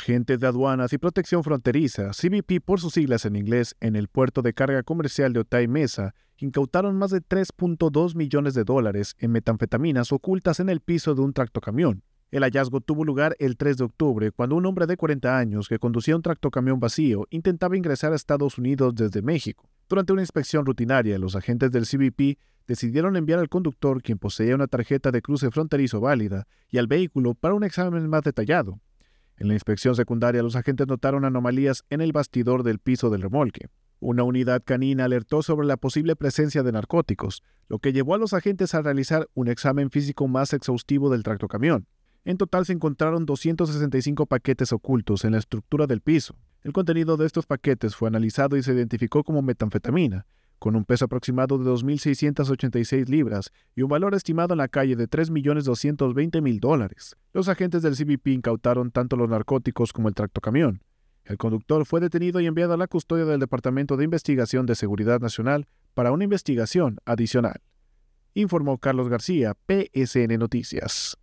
Agentes de Aduanas y Protección Fronteriza, CBP por sus siglas en inglés, en el puerto de carga comercial de Otay Mesa, incautaron más de 3.2 millones de dólares en metanfetaminas ocultas en el piso de un tractocamión. El hallazgo tuvo lugar el 3 de octubre, cuando un hombre de 40 años que conducía un tractocamión vacío intentaba ingresar a Estados Unidos desde México. Durante una inspección rutinaria, los agentes del CBP decidieron enviar al conductor, quien poseía una tarjeta de cruce fronterizo válida, y al vehículo para un examen más detallado. En la inspección secundaria, los agentes notaron anomalías en el bastidor del piso del remolque. Una unidad canina alertó sobre la posible presencia de narcóticos, lo que llevó a los agentes a realizar un examen físico más exhaustivo del tractocamión. En total se encontraron 265 paquetes ocultos en la estructura del piso. El contenido de estos paquetes fue analizado y se identificó como metanfetamina, con un peso aproximado de 2.686 libras y un valor estimado en la calle de 3.220.000 dólares. Los agentes del CBP incautaron tanto los narcóticos como el tractocamión. El conductor fue detenido y enviado a la custodia del Departamento de Investigación de Seguridad Nacional para una investigación adicional. Informó Carlos García, PSN Noticias.